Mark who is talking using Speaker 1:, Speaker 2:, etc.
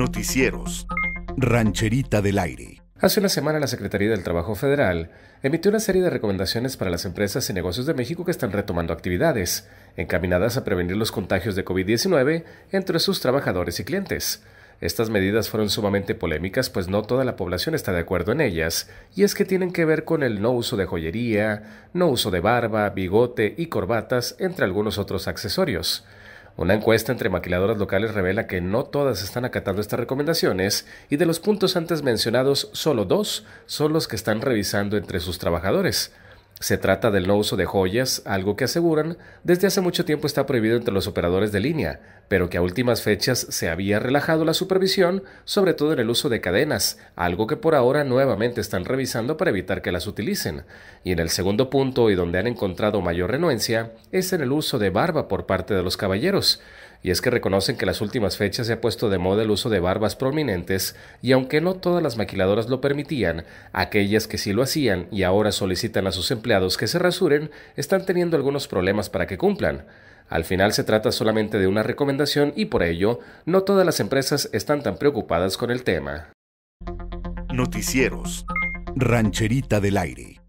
Speaker 1: Noticieros. Rancherita del Aire. Hace una semana la Secretaría del Trabajo Federal emitió una serie de recomendaciones para las empresas y negocios de México que están retomando actividades, encaminadas a prevenir los contagios de COVID-19 entre sus trabajadores y clientes. Estas medidas fueron sumamente polémicas, pues no toda la población está de acuerdo en ellas, y es que tienen que ver con el no uso de joyería, no uso de barba, bigote y corbatas, entre algunos otros accesorios. Una encuesta entre maquiladoras locales revela que no todas están acatando estas recomendaciones y de los puntos antes mencionados, solo dos son los que están revisando entre sus trabajadores. Se trata del no uso de joyas, algo que aseguran desde hace mucho tiempo está prohibido entre los operadores de línea, pero que a últimas fechas se había relajado la supervisión, sobre todo en el uso de cadenas, algo que por ahora nuevamente están revisando para evitar que las utilicen. Y en el segundo punto, y donde han encontrado mayor renuencia, es en el uso de barba por parte de los caballeros y es que reconocen que las últimas fechas se ha puesto de moda el uso de barbas prominentes y aunque no todas las maquiladoras lo permitían, aquellas que sí lo hacían y ahora solicitan a sus empleados que se rasuren están teniendo algunos problemas para que cumplan. Al final se trata solamente de una recomendación y por ello no todas las empresas están tan preocupadas con el tema. Noticieros. Rancherita del Aire.